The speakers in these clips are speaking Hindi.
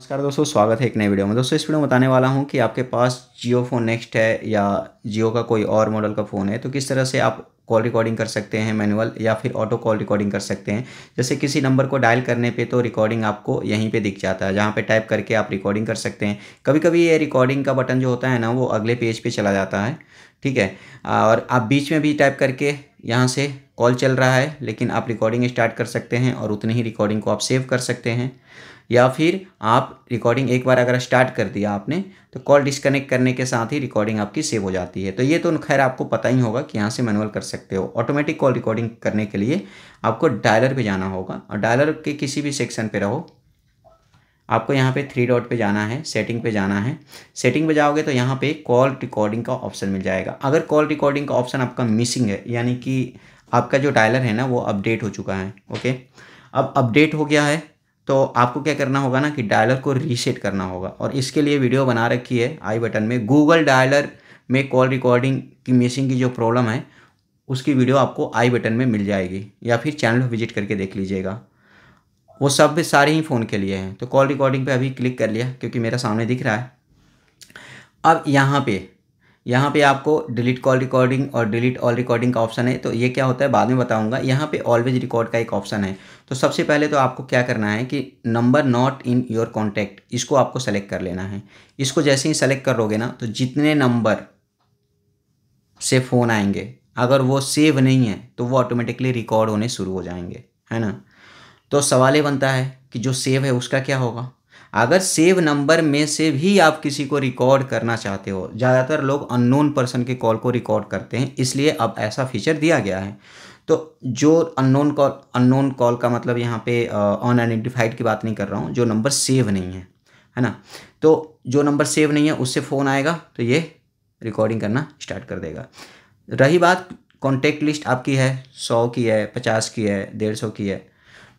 नमस्कार दोस्तों स्वागत है एक नई वीडियो में दोस्तों इस वीडियो में बताने वाला हूं कि आपके पास जियो फ़ोन नेक्स्ट है या जियो का कोई और मॉडल का फ़ोन है तो किस तरह से आप कॉल रिकॉर्डिंग कर सकते हैं मैनुअल या फिर ऑटो कॉल रिकॉर्डिंग कर सकते हैं जैसे किसी नंबर को डायल करने पे तो रिकॉर्डिंग आपको यहीं पे दिख जाता है जहाँ पे टाइप करके आप रिकॉर्डिंग कर सकते हैं कभी कभी ये रिकॉर्डिंग का बटन जो होता है ना वो अगले पेज पे चला जाता है ठीक है और आप बीच में भी टाइप करके यहाँ से कॉल चल रहा है लेकिन आप रिकॉर्डिंग स्टार्ट कर सकते हैं और उतनी ही रिकॉर्डिंग को आप सेव कर सकते हैं या फिर आप रिकॉर्डिंग एक बार अगर स्टार्ट कर दिया आपने तो कॉल डिस्कनेक्ट करने के साथ ही रिकॉर्डिंग आपकी सेव हो जाती है तो ये तो खैर आपको पता ही होगा कि यहाँ से मैनुअल कर सकते हो ऑटोमेटिक कॉल रिकॉर्डिंग करने के लिए आपको डायलर पे जाना होगा और डायलर के किसी भी सेक्शन पे रहो आपको यहाँ पे थ्री डॉट पे जाना है सेटिंग पे जाना है सेटिंग पे जाओगे तो यहाँ पे कॉल रिकॉर्डिंग का ऑप्शन मिल जाएगा अगर कॉल रिकॉर्डिंग का ऑप्शन आपका मिसिंग है यानी कि आपका जो डायलर है ना वो अपडेट हो चुका है ओके अब अपडेट हो गया है तो आपको क्या करना होगा ना कि डायलर को रीसेट करना होगा और इसके लिए वीडियो बना रखी है आई बटन में गूगल डायलर में कॉल रिकॉर्डिंग की मिसिंग की जो प्रॉब्लम है उसकी वीडियो आपको आई बटन में मिल जाएगी या फिर चैनल विजिट करके देख लीजिएगा वो सब सारे ही फ़ोन के लिए हैं तो कॉल रिकॉर्डिंग पे अभी क्लिक कर लिया क्योंकि मेरा सामने दिख रहा है अब यहाँ पे यहाँ पे आपको डिलीट कॉल रिकॉर्डिंग और डिलीट ऑल रिकॉर्डिंग का ऑप्शन है तो ये क्या होता है बाद में बताऊँगा यहाँ पे ऑलवेज रिकॉर्ड का एक ऑप्शन है तो सबसे पहले तो आपको क्या करना है कि number not in your contact इसको आपको सेलेक्ट कर लेना है इसको जैसे ही सेलेक्ट करोगे ना तो जितने नंबर से फ़ोन आएंगे अगर वो सेव नहीं है तो वो ऑटोमेटिकली रिकॉर्ड होने शुरू हो जाएंगे है ना तो सवाल ये बनता है कि जो सेव है उसका क्या होगा अगर सेव नंबर में से भी आप किसी को रिकॉर्ड करना चाहते हो ज़्यादातर लोग अननोन पर्सन के कॉल को रिकॉर्ड करते हैं इसलिए अब ऐसा फीचर दिया गया है तो जो अननोन कॉल अननोन कॉल का मतलब यहाँ पे अन आइडेंटिफाइड की बात नहीं कर रहा हूँ जो नंबर सेव नहीं है है ना तो जो नंबर सेव नहीं है उससे फ़ोन आएगा तो ये रिकॉर्डिंग करना स्टार्ट कर देगा रही बात कॉन्टेक्ट लिस्ट आपकी है सौ की है पचास की है डेढ़ सौ की है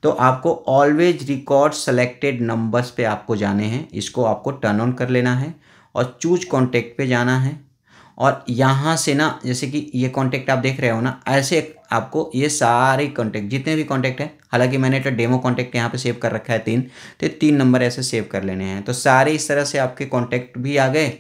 तो आपको ऑलवेज रिकॉर्ड सेलेक्टेड नंबर्स पे आपको जाने हैं इसको आपको टर्न ऑन कर लेना है और चूज कॉन्टेक्ट पे जाना है और यहाँ से ना जैसे कि ये कॉन्टेक्ट आप देख रहे हो ना ऐसे आपको ये सारे कॉन्टेक्ट जितने भी कॉन्टैक्ट हैं हालांकि मैंने तो डेमो कॉन्टेक्ट यहाँ पे सेव कर रखा है तीन तो तीन नंबर ऐसे सेव कर लेने हैं तो सारे इस तरह से आपके कॉन्टेक्ट भी आ गए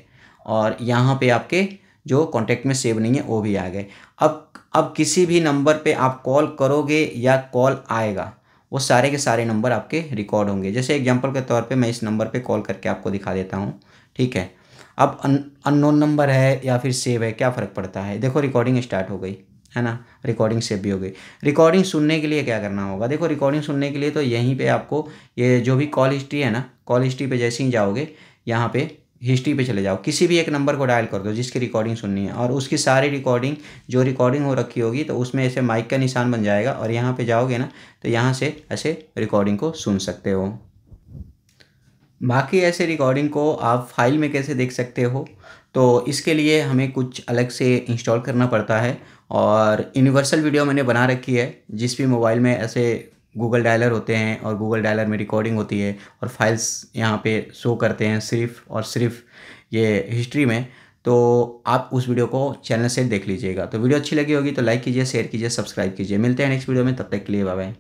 और यहाँ पे आपके जो कॉन्टेक्ट में सेव नहीं है वो भी आ गए अब अब किसी भी नंबर पे आप कॉल करोगे या कॉल आएगा वो सारे के सारे नंबर आपके रिकॉर्ड होंगे जैसे एग्जाम्पल के तौर पे मैं इस नंबर पे कॉल करके आपको दिखा देता हूँ ठीक है अब अन अननोन नंबर है या फिर सेव है क्या फ़र्क पड़ता है देखो रिकॉर्डिंग स्टार्ट हो गई है ना रिकॉर्डिंग सेव भी हो गई रिकॉर्डिंग सुनने के लिए क्या करना होगा देखो रिकॉर्डिंग सुनने के लिए तो यहीं पे आपको ये जो भी कॉल हिस्ट्री है ना कॉल हिस्ट्री पे जैसे ही जाओगे यहाँ पे हिस्ट्री पे चले जाओ किसी भी एक नंबर को डायल कर दो जिसकी रिकॉर्डिंग सुननी है और उसकी सारी रिकॉर्डिंग जो रिकॉर्डिंग हो रखी होगी तो उसमें ऐसे माइक का निशान बन जाएगा और यहाँ पे जाओगे ना तो यहाँ से ऐसे रिकॉर्डिंग को सुन सकते हो बाकी ऐसे रिकॉर्डिंग को आप फाइल में कैसे देख सकते हो तो इसके लिए हमें कुछ अलग से इंस्टॉल करना पड़ता है और यूनिवर्सल वीडियो मैंने बना रखी है जिस भी मोबाइल में ऐसे गूगल डायलर होते हैं और गूगल डायलर में रिकॉर्डिंग होती है और फाइल्स यहाँ पे शो करते हैं सिर्फ और सिर्फ ये हिस्ट्री में तो आप उस वीडियो को चैनल से देख लीजिएगा तो वीडियो अच्छी लगी होगी तो लाइक कीजिए शेयर कीजिए सब्सक्राइब कीजिए मिलते हैं नेक्स्ट वीडियो में तब तक के लिए बाय